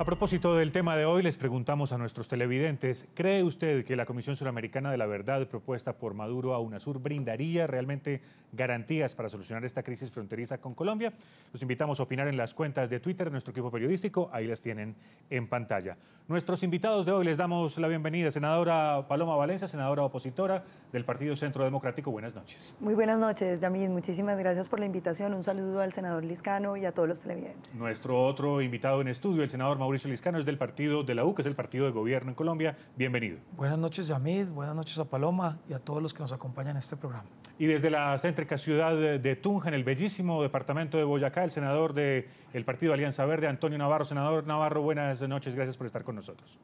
A propósito del tema de hoy, les preguntamos a nuestros televidentes, ¿cree usted que la Comisión Suramericana de la Verdad propuesta por Maduro a UNASUR brindaría realmente garantías para solucionar esta crisis fronteriza con Colombia? Los invitamos a opinar en las cuentas de Twitter de nuestro equipo periodístico, ahí las tienen en pantalla. Nuestros invitados de hoy les damos la bienvenida, senadora Paloma Valencia, senadora opositora del Partido Centro Democrático. Buenas noches. Muy buenas noches, Yamil. Muchísimas gracias por la invitación. Un saludo al senador Liscano y a todos los televidentes. Nuestro otro invitado en estudio, el senador Mauricio Liscano, es del partido de la U, que es el partido de gobierno en Colombia. Bienvenido. Buenas noches, Yamid. Buenas noches a Paloma y a todos los que nos acompañan en este programa. Y desde la céntrica ciudad de Tunja, en el bellísimo departamento de Boyacá, el senador del partido Alianza Verde, Antonio Navarro. Senador Navarro, buenas noches. Gracias por estar con nosotros.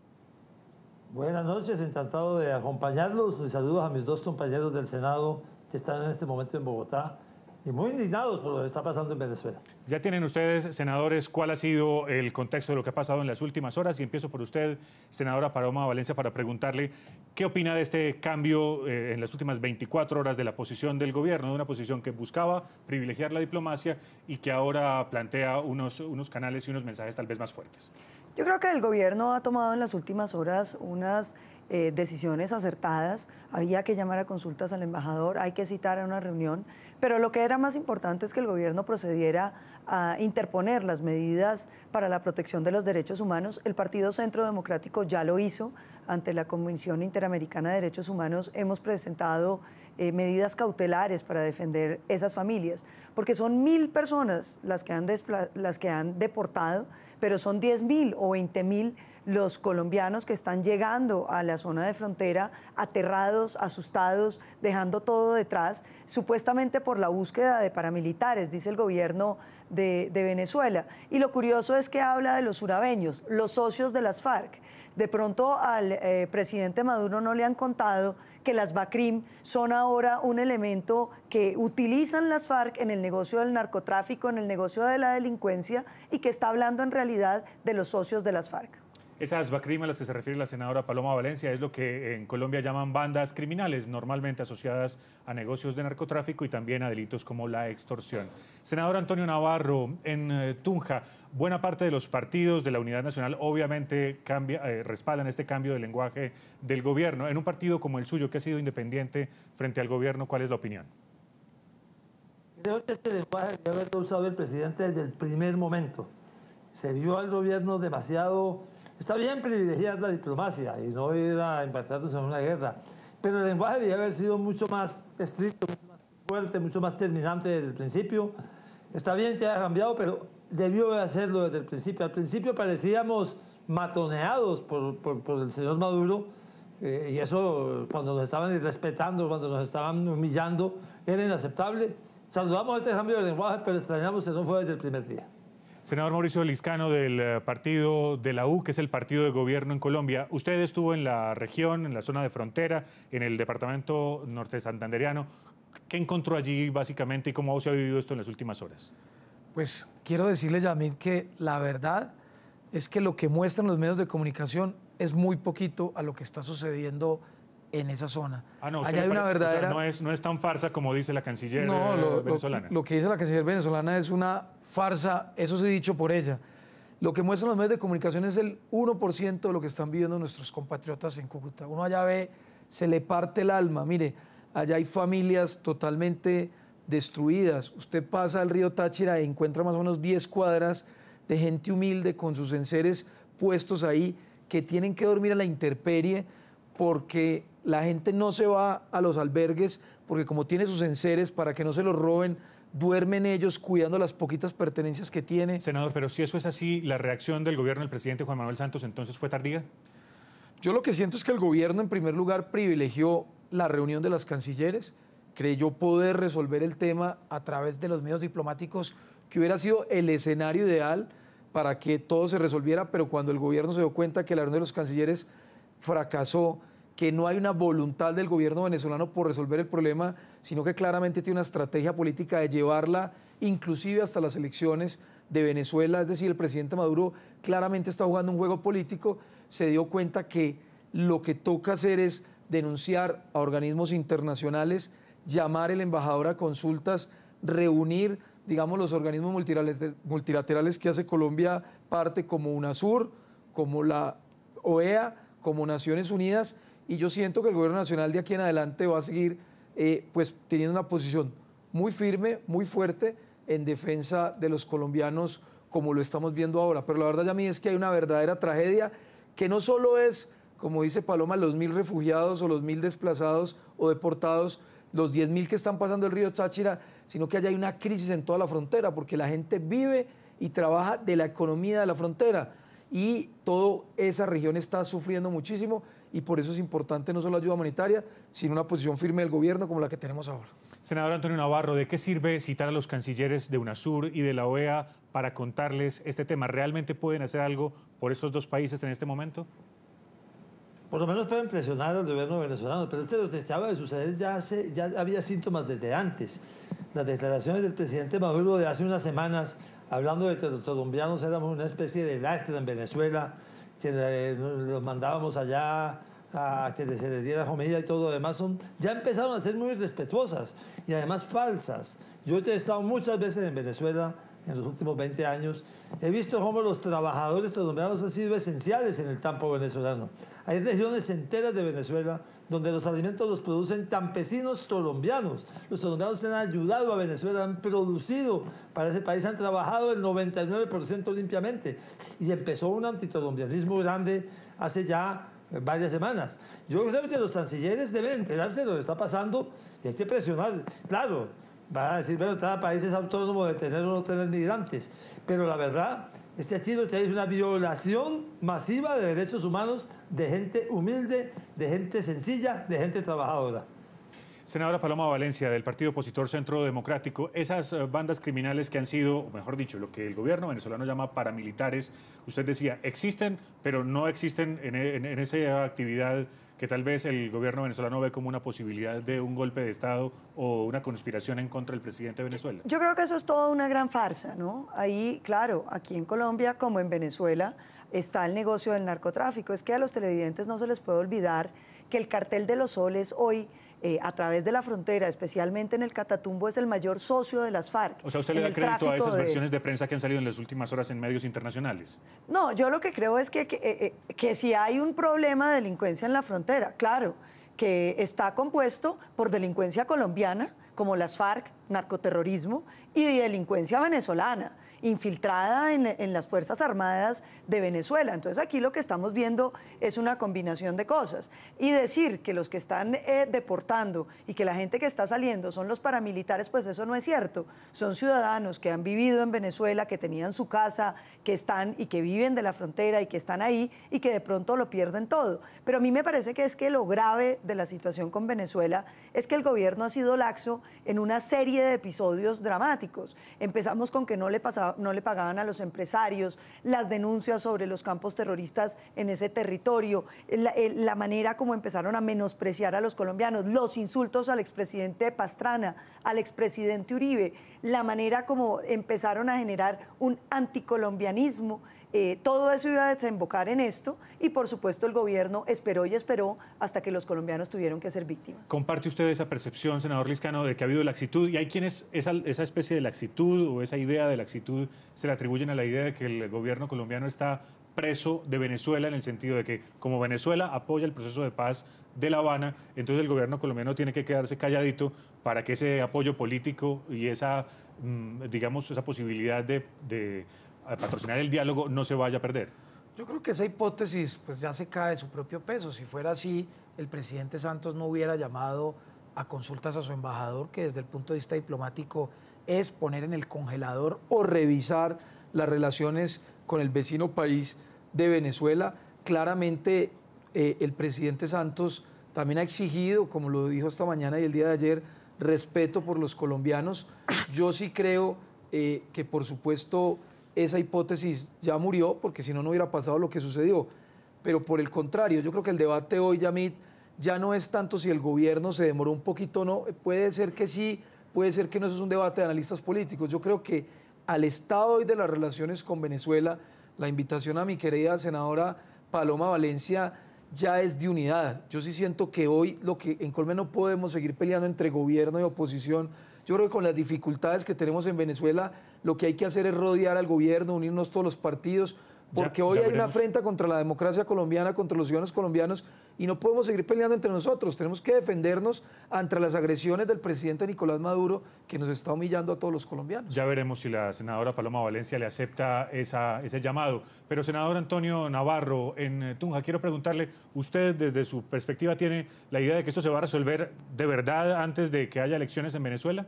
Buenas noches, encantado de acompañarlos. Les saludos a mis dos compañeros del Senado que están en este momento en Bogotá y muy indignados por lo que está pasando en Venezuela. Ya tienen ustedes, senadores, cuál ha sido el contexto de lo que ha pasado en las últimas horas. Y empiezo por usted, senadora Paroma Valencia, para preguntarle qué opina de este cambio eh, en las últimas 24 horas de la posición del gobierno, de una posición que buscaba privilegiar la diplomacia y que ahora plantea unos, unos canales y unos mensajes tal vez más fuertes. Yo creo que el gobierno ha tomado en las últimas horas unas eh, decisiones acertadas, había que llamar a consultas al embajador, hay que citar a una reunión, pero lo que era más importante es que el gobierno procediera a interponer las medidas para la protección de los derechos humanos. El Partido Centro Democrático ya lo hizo ante la Comisión Interamericana de Derechos Humanos. Hemos presentado eh, medidas cautelares para defender esas familias, porque son mil personas las que han, las que han deportado, pero son diez mil o 20 mil los colombianos que están llegando a la zona de frontera aterrados, asustados, dejando todo detrás, supuestamente por la búsqueda de paramilitares, dice el gobierno de, Venezuela. Y lo curioso es que habla de los urabeños, los socios de las FARC. De pronto al eh, presidente Maduro no le han contado que las BACRIM son ahora un elemento que utilizan las FARC en el negocio del narcotráfico, en el negocio de la delincuencia y que está hablando en realidad de los socios de las FARC. Esas vacrimas a las que se refiere la senadora Paloma Valencia es lo que en Colombia llaman bandas criminales, normalmente asociadas a negocios de narcotráfico y también a delitos como la extorsión. Senador Antonio Navarro, en eh, Tunja, buena parte de los partidos de la Unidad Nacional obviamente cambia, eh, respaldan este cambio de lenguaje del gobierno. En un partido como el suyo, que ha sido independiente frente al gobierno, ¿cuál es la opinión? Creo que este lenguaje debe haber usado el presidente desde el primer momento. Se vio al gobierno demasiado Está bien privilegiar la diplomacia y no ir a embarcarnos en una guerra, pero el lenguaje debería haber sido mucho más estricto, mucho más fuerte, mucho más terminante desde el principio. Está bien que haya cambiado, pero debió hacerlo desde el principio. Al principio parecíamos matoneados por, el señor Maduro eh, y eso cuando nos estaban irrespetando, cuando nos estaban humillando, era inaceptable. Saludamos este cambio de lenguaje, pero extrañamos que no fue desde el primer día. Senador Mauricio Liscano del eh, partido de la U, que es el partido de gobierno en Colombia. Usted estuvo en la región, en la zona de frontera, en el departamento norte santanderiano. ¿Qué encontró allí básicamente y cómo se ha vivido esto en las últimas horas? Pues quiero decirle, Yamid, que la verdad es que lo que muestran los medios de comunicación es muy poquito a lo que está sucediendo en esa zona. Ah, no, Allá hay una verdadera... no, es, no es tan farsa como dice la canciller venezolana. Lo, que dice la canciller venezolana es una farsa, eso se ha dicho por ella. Lo que muestran los medios de comunicación es el 1% de lo que están viviendo nuestros compatriotas en Cúcuta. Uno allá ve, se le parte el alma. Mire, allá hay familias totalmente destruidas. Usted pasa al río Táchira y encuentra más o menos 10 cuadras de gente humilde con sus enseres puestos ahí que tienen que dormir a la intemperie porque la gente no se va a los albergues porque como tiene sus enseres para que no se los roben, duermen ellos cuidando las poquitas pertenencias que tiene. Senador, pero si eso es así, ¿la reacción del gobierno del presidente Juan Manuel Santos entonces fue tardía? Yo lo que siento es que el gobierno en primer lugar privilegió la reunión de las cancilleres, creyó poder resolver el tema a través de los medios diplomáticos, que hubiera sido el escenario ideal para que todo se resolviera, pero cuando el gobierno se dio cuenta que la reunión de los cancilleres fracasó, que no hay una voluntad del gobierno venezolano por resolver el problema, sino que claramente tiene una estrategia política de llevarla inclusive hasta las elecciones de Venezuela. Es decir, el presidente Maduro claramente está jugando un juego político, se dio cuenta que lo que toca hacer es denunciar a organismos internacionales, llamar el embajador a consultas, reunir, digamos, los organismos multilaterales, que hace Colombia parte, como UNASUR, como la OEA, como Naciones Unidas, y yo siento que el gobierno nacional de aquí en adelante va a seguir eh, pues teniendo una posición muy firme, muy fuerte en defensa de los colombianos como lo estamos viendo ahora. Pero la verdad, ya mí es que hay una verdadera tragedia que no solo es, como dice Paloma, los mil refugiados o los mil desplazados o deportados, los diez mil que están pasando el río Táchira, sino que allá hay una crisis en toda la frontera, porque la gente vive y trabaja de la economía de la frontera y toda esa región está sufriendo muchísimo y por eso es importante no solo ayuda humanitaria, sino una posición firme del gobierno como la que tenemos ahora. Senador Antonio Navarro, ¿de qué sirve citar a los cancilleres de UNASUR y de la OEA para contarles este tema? ¿Realmente pueden hacer algo por esos dos países en este momento? Por lo menos pueden presionar al gobierno venezolano, pero este lo que estaba de suceder ya, hace, ya había síntomas desde antes. Las declaraciones del presidente Maduro de hace unas semanas, hablando de que los colombianos éramos una especie de lastre en Venezuela, que los mandábamos allá a que se les diera comida y todo lo demás, ya empezaron a ser muy respetuosas y además falsas. Yo he estado muchas veces en Venezuela en los últimos 20 años, he visto cómo los trabajadores colombianos han sido esenciales en el campo venezolano. Hay regiones enteras de Venezuela donde los alimentos los producen campesinos colombianos. Los colombianos han ayudado a Venezuela, han producido para ese país, han trabajado el 99% limpiamente. Y empezó un anticolombianismo grande hace ya varias semanas. Yo creo que los cancilleres deben enterarse de lo que está pasando y hay que presionar. Claro, Va a decir, bueno, cada país es autónomo de tener o no tener migrantes, pero la verdad, este estilo es una violación masiva de derechos humanos de gente humilde, de gente sencilla, de gente trabajadora. Senadora Paloma Valencia, del Partido Opositor Centro Democrático, esas eh, bandas criminales que han sido, o mejor dicho, lo que el gobierno venezolano llama paramilitares, usted decía, existen, pero no existen en, en esa actividad que tal vez el gobierno venezolano ve como una posibilidad de un golpe de Estado o una conspiración en contra del presidente de Venezuela? Yo creo que eso es toda una gran farsa, ¿no? Ahí, claro, aquí en Colombia como en Venezuela está el negocio del narcotráfico. Es que a los televidentes no se les puede olvidar que el cartel de los soles hoy eh, a través de la frontera, especialmente en el Catatumbo, es el mayor socio de las FARC. O sea, ¿usted le da crédito a esas versiones de prensa que han salido en las últimas horas en medios internacionales? No, yo lo que creo es que, que eh, eh, si hay un problema de delincuencia en la frontera, claro, que está compuesto por delincuencia colombiana, como las FARC, narcoterrorismo y delincuencia venezolana, infiltrada en, las Fuerzas Armadas de Venezuela. Entonces aquí lo que estamos viendo es una combinación de cosas. Y decir que los que están eh, deportando y que la gente que está saliendo son los paramilitares, pues eso no es cierto. Son ciudadanos que han vivido en Venezuela, que tenían su casa, que están y que viven de la frontera y que están ahí y que de pronto lo pierden todo. Pero a mí me parece que es que lo grave de la situación con Venezuela es que el gobierno ha sido laxo en una serie de episodios dramáticos. Empezamos con que no le, pagaban a los empresarios, las denuncias sobre los campos terroristas en ese territorio, la, eh, la manera como empezaron a menospreciar a los colombianos, los insultos al expresidente Pastrana, al expresidente Uribe, la manera como empezaron a generar un anticolombianismo eh, todo eso iba a desembocar en esto y por supuesto el gobierno esperó y esperó hasta que los colombianos tuvieron que ser víctimas. ¿Comparte usted esa percepción, senador Liscano, de que ha habido laxitud? ¿Y hay quienes esa, especie de laxitud o esa idea de laxitud se le atribuyen a la idea de que el gobierno colombiano está preso de Venezuela en el sentido de que como Venezuela apoya el proceso de paz de La Habana, entonces el gobierno colombiano tiene que quedarse calladito para que ese apoyo político y esa, mm, digamos, esa posibilidad de patrocinar el diálogo no se vaya a perder. Yo creo que esa hipótesis pues ya se cae de su propio peso. Si fuera así, el presidente Santos no hubiera llamado a consultas a su embajador, que desde el punto de vista diplomático es poner en el congelador o revisar las relaciones con el vecino país de Venezuela. Claramente eh, el presidente Santos también ha exigido, como lo dijo esta mañana y el día de ayer, respeto por los colombianos. Yo sí creo eh, que por supuesto esa hipótesis ya murió, porque si no, no hubiera pasado lo que sucedió. Pero por el contrario, yo creo que el debate hoy, Yamit, ya no es tanto si el gobierno se demoró un poquito o no. Puede ser que sí, puede ser que no. Eso es un debate de analistas políticos. Yo creo que al estado hoy de las relaciones con Venezuela, la invitación a mi querida senadora Paloma Valencia ya es de unidad. Yo sí siento que hoy lo que en colmen no podemos seguir peleando entre gobierno y oposición yo creo que con las dificultades que tenemos en Venezuela, lo que hay que hacer es rodear al gobierno, unirnos todos los partidos, porque hoy hay una afrenta contra la democracia colombiana, contra los ciudadanos colombianos, y no podemos seguir peleando entre nosotros. Tenemos que defendernos ante las agresiones del presidente Nicolás Maduro, que nos está humillando a todos los colombianos. Ya veremos si la senadora Paloma Valencia le acepta ese llamado. Pero, senador Antonio Navarro, en eh, Tunja, quiero preguntarle, ¿usted desde su perspectiva tiene la idea de que esto se va a resolver de verdad antes de que haya elecciones en Venezuela?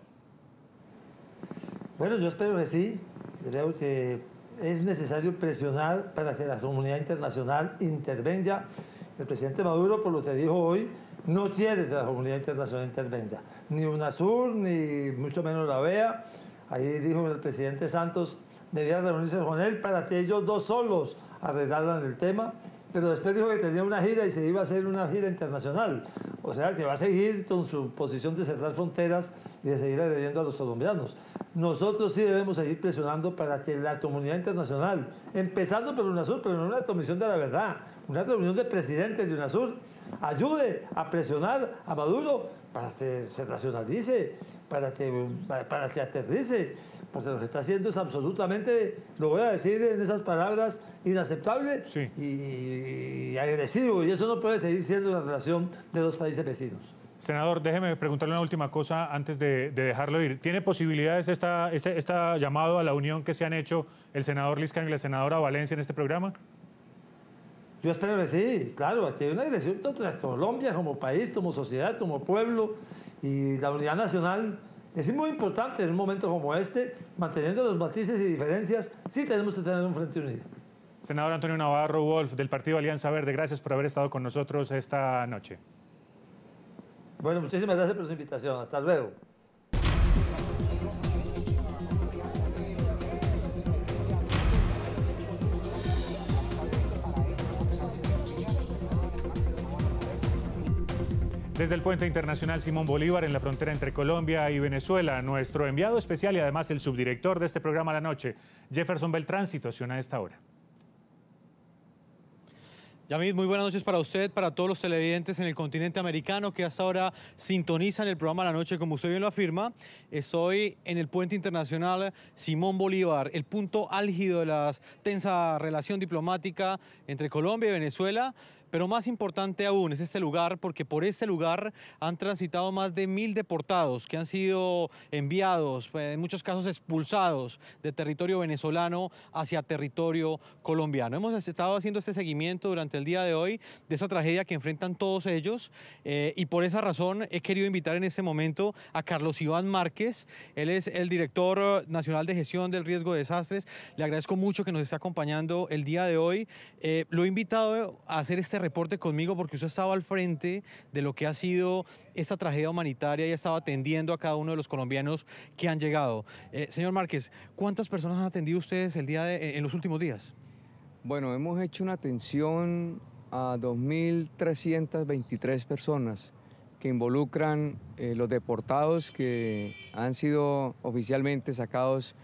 Bueno, yo espero que sí. Creo que es necesario presionar para que la comunidad internacional intervenga. El presidente Maduro, por lo que dijo hoy, no quiere que la comunidad internacional intervenga, ni UNASUR, ni mucho menos la OEA. Ahí dijo el presidente Santos, debía reunirse con él para que ellos dos solos arreglaran el tema, pero después dijo que tenía una gira y se iba a hacer una gira internacional, o sea, que va a seguir con su posición de cerrar fronteras y de seguir agrediendo a los colombianos. Nosotros sí debemos seguir presionando para que la comunidad internacional, empezando por UNASUR, pero no una comisión de la verdad, una reunión de presidentes de UNASUR, ayude a presionar a Maduro para que se racionalice, para que, para que aterrice pues, lo que está haciendo es absolutamente, lo voy a decir en esas palabras, inaceptable y, agresivo. Y eso no puede seguir siendo la relación de dos países vecinos. Senador, déjeme preguntarle una última cosa antes de, dejarlo ir. ¿Tiene posibilidades esta, este, llamado a la unión que se han hecho el senador Liscan y la senadora Valencia en este programa? Yo espero que sí, claro, aquí hay una agresión contra Colombia como país, como sociedad, como pueblo y la unidad nacional es muy importante en un momento como este, manteniendo los matices y diferencias, sí tenemos que tener un frente unido. Senador Antonio Navarro Wolf, del Partido Alianza Verde, gracias por haber estado con nosotros esta noche. Bueno, muchísimas gracias por su invitación. Hasta luego. Desde el puente internacional Simón Bolívar en la frontera entre Colombia y Venezuela, nuestro enviado especial y además el subdirector de este programa la noche, Jefferson Beltrán, situación a esta hora. Yamid, muy buenas noches para usted, para todos los televidentes en el continente americano que hasta ahora sintonizan el programa La Noche, como usted bien lo afirma. Estoy en el puente internacional Simón Bolívar, el punto álgido de la tensa relación diplomática entre Colombia y Venezuela. Pero más importante aún es este lugar porque por este lugar han transitado más de mil deportados que han sido enviados, pues, en muchos casos expulsados de territorio venezolano hacia territorio colombiano. Hemos estado haciendo este seguimiento durante el día de hoy de esa tragedia que enfrentan todos ellos eh, y por esa razón he querido invitar en este momento a Carlos Iván Márquez. Él es el director nacional de gestión del riesgo de desastres. Le agradezco mucho que nos esté acompañando el día de hoy. Eh, lo he invitado a hacer este reporte conmigo porque usted ha estado al frente de lo que ha sido esta tragedia humanitaria y ha estado atendiendo a cada uno de los colombianos que han llegado. Eh, señor Márquez, ¿cuántas personas han atendido ustedes el día eh, en los últimos días? Bueno, hemos hecho una atención a 2.323 personas que involucran eh, los deportados que han sido oficialmente sacados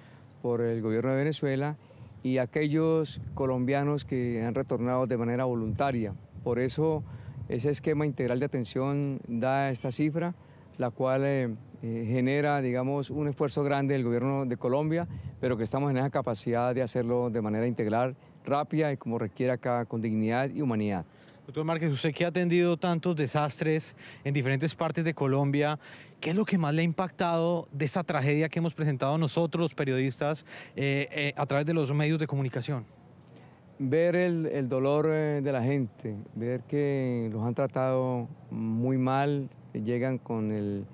por el gobierno de Venezuela y aquellos colombianos que han retornado de manera voluntaria. Por eso ese esquema integral de atención da esta cifra, la cual eh, eh, genera, digamos, un esfuerzo grande del gobierno de Colombia, pero que estamos en esa capacidad de hacerlo de manera integral, rápida y como requiere acá, con dignidad y humanidad. Doctor Márquez, usted que ha atendido tantos desastres en diferentes partes de Colombia, ¿qué es lo que más le ha impactado de esta tragedia que hemos presentado nosotros, los periodistas, eh, a través de los medios de comunicación? ver el, dolor eh, de la gente, ver que los han tratado muy mal, llegan con el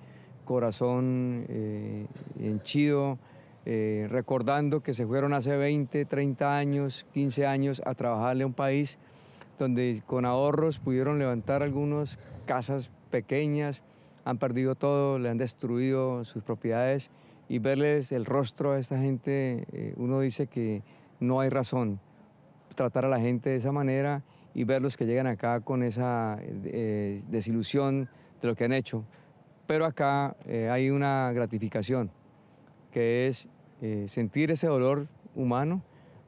corazón eh, henchido, eh, recordando que se fueron hace 20, 30 años, 15 años a trabajarle a un país donde con ahorros pudieron levantar algunas casas pequeñas, han perdido todo, le han destruido sus propiedades y verles el rostro a esta gente, eh, uno dice que no hay razón tratar a la gente de esa manera y verlos que llegan acá con esa eh, desilusión de lo que han hecho. Pero acá eh, hay una gratificación, que es eh, sentir ese dolor humano,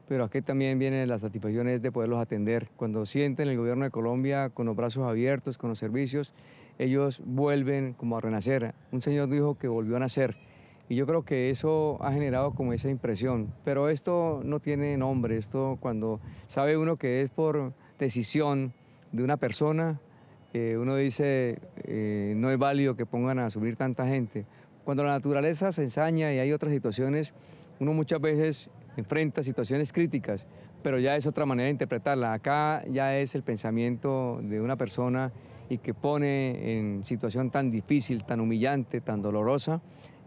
pero aquí también vienen las satisfacciones de poderlos atender. Cuando sienten el gobierno de Colombia con los brazos abiertos, con los servicios, ellos vuelven como a renacer. Un señor dijo que volvió a nacer y yo creo que eso ha generado como esa impresión. Pero esto no tiene nombre, esto cuando sabe uno que es por decisión de una persona, eh, uno dice, eh, no es válido que pongan a subir tanta gente. Cuando la naturaleza se ensaña y hay otras situaciones, uno muchas veces enfrenta situaciones críticas, pero ya es otra manera de interpretarla. Acá ya es el pensamiento de una persona y que pone en situación tan difícil, tan humillante, tan dolorosa,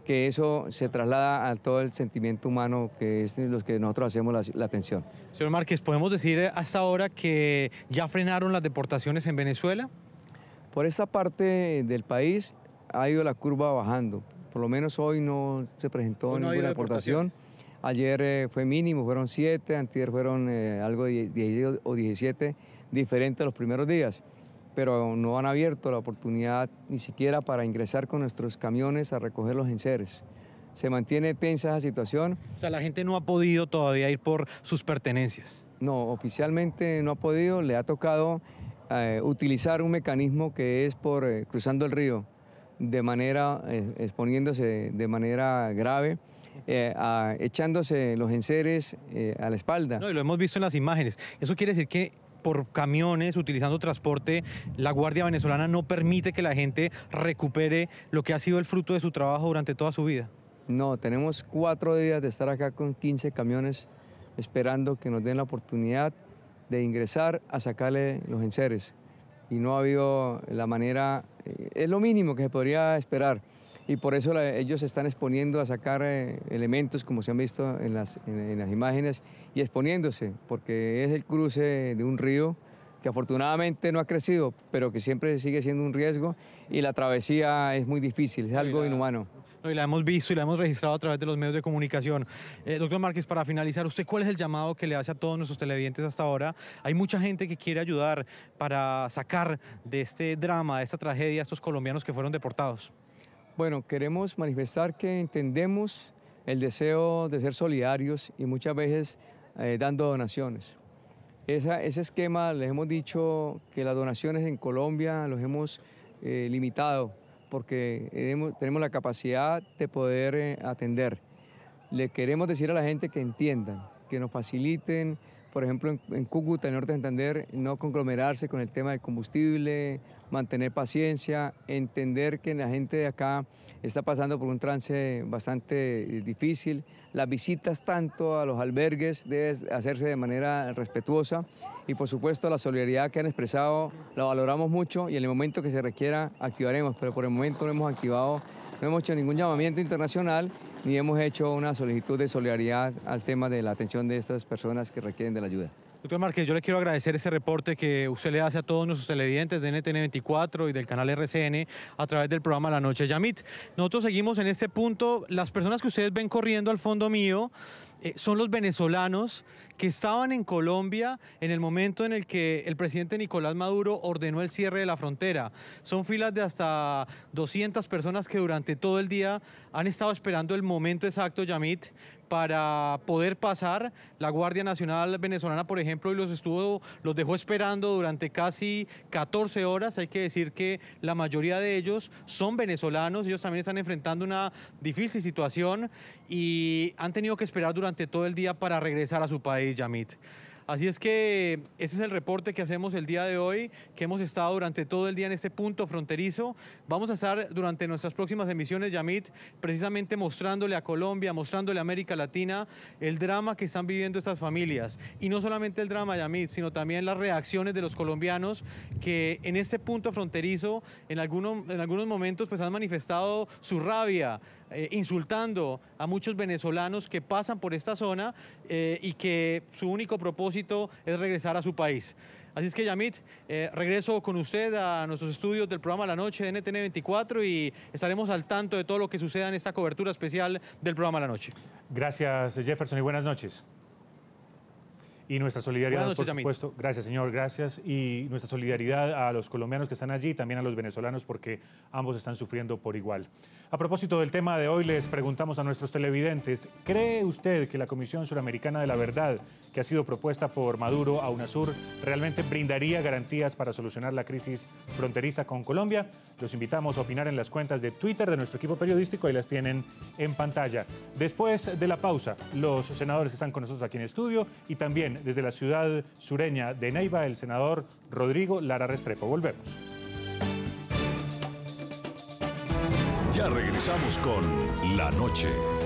que eso se traslada a todo el sentimiento humano que es los que nosotros hacemos la, atención. Señor Márquez, ¿podemos decir hasta ahora que ya frenaron las deportaciones en Venezuela? Por esta parte del país ha ido la curva bajando. Por lo menos hoy no se presentó ninguna deportación. Ayer eh, fue mínimo, fueron siete, antier fueron eh, algo de 10 o 17, diferente a los primeros días pero no han abierto la oportunidad ni siquiera para ingresar con nuestros camiones a recoger los enseres. Se mantiene tensa esa situación. O sea, la gente no ha podido todavía ir por sus pertenencias. No, oficialmente no ha podido, le ha tocado eh, utilizar un mecanismo que es por eh, cruzando el río, de manera, eh, exponiéndose de manera grave. echándose los enseres a la espalda. No, y lo hemos visto en las imágenes. Eso quiere decir que por camiones, utilizando transporte, la Guardia Venezolana no permite que la gente recupere lo que ha sido el fruto de su trabajo durante toda su vida. No, tenemos cuatro días de estar acá con 15 camiones esperando que nos den la oportunidad de ingresar a sacarle los enseres. Y no ha habido la manera, eh, es lo mínimo que se podría esperar y por eso ellos se están exponiendo a sacar eh, elementos como se han visto en las, en, imágenes y exponiéndose, porque es el cruce de un río que afortunadamente no ha crecido, pero que siempre sigue siendo un riesgo y la travesía es muy difícil, es algo inhumano. y la hemos visto y la hemos registrado a través de los medios de comunicación. Eh, doctor Márquez, para finalizar, ¿usted cuál es el llamado que le hace a todos nuestros televidentes hasta ahora? Hay mucha gente que quiere ayudar para sacar de este drama, de esta tragedia, a estos colombianos que fueron deportados. Bueno, queremos manifestar que entendemos el deseo de ser solidarios y muchas veces eh, dando donaciones. ese esquema les hemos dicho que las donaciones en Colombia los hemos eh, limitado porque tenemos la capacidad de poder eh, atender. Le queremos decir a la gente que entiendan, que nos faciliten por ejemplo, en, Cúcuta, en Norte de Santander, no conglomerarse con el tema del combustible, mantener paciencia, entender que la gente de acá está pasando por un trance bastante eh, difícil. Las visitas tanto a los albergues deben hacerse de manera respetuosa y por supuesto la solidaridad que han expresado la valoramos mucho y en el momento que se requiera activaremos, pero por el momento no hemos activado no hemos hecho ningún llamamiento internacional ni hemos hecho una solicitud de solidaridad al tema de la atención de estas personas que requieren de la ayuda. Doctor Márquez, yo le quiero agradecer ese reporte que usted le hace a todos nuestros televidentes de NTN24 y del canal RCN a través del programa La Noche Yamit. Nosotros seguimos en este punto. Las personas que ustedes ven corriendo al fondo mío eh, son los venezolanos que estaban en Colombia en el momento en el que el presidente Nicolás Maduro ordenó el cierre de la frontera. Son filas de hasta 200 personas que durante todo el día han estado esperando el momento exacto, Yamit, para poder pasar. La Guardia Nacional venezolana, por ejemplo, y los estuvo, los dejó esperando durante casi 14 horas. Hay que decir que la mayoría de ellos son venezolanos. Ellos también están enfrentando una difícil situación y han tenido que esperar durante durante todo el día para regresar a su país, Yamit. Así es que ese es el reporte que hacemos el día de hoy, que hemos estado durante todo el día en este punto fronterizo. Vamos a estar durante nuestras próximas emisiones, Yamit, precisamente mostrándole a Colombia, mostrándole a América Latina el drama que están viviendo estas familias. Y no solamente el drama, Yamit, sino también las reacciones de los colombianos que en este punto fronterizo, en, algunos, en algunos momentos, pues han manifestado su rabia, eh, insultando a muchos venezolanos que pasan por esta zona eh, y que su único propósito es regresar a su país. Así es que Yamit, eh, regreso con usted a nuestros estudios del programa La Noche de NTN 24 y estaremos al tanto de todo lo que suceda en esta cobertura especial del programa La Noche. Gracias Jefferson y buenas noches. Y nuestra solidaridad, por supuesto. Gracias, señor, gracias. Y nuestra solidaridad a los colombianos que están allí y también a los venezolanos porque ambos están sufriendo por igual. A propósito del tema de hoy, les preguntamos a nuestros televidentes, ¿cree usted que la Comisión Suramericana de la Verdad, que ha sido propuesta por Maduro a UNASUR, realmente brindaría garantías para solucionar la crisis fronteriza con Colombia? Los invitamos a opinar en las cuentas de Twitter de nuestro equipo periodístico, y las tienen en pantalla. Después de la pausa, los senadores que están con nosotros aquí en estudio y también desde la ciudad sureña de Neiva, el senador Rodrigo Lara Restrepo. Volvemos. Ya regresamos con La Noche.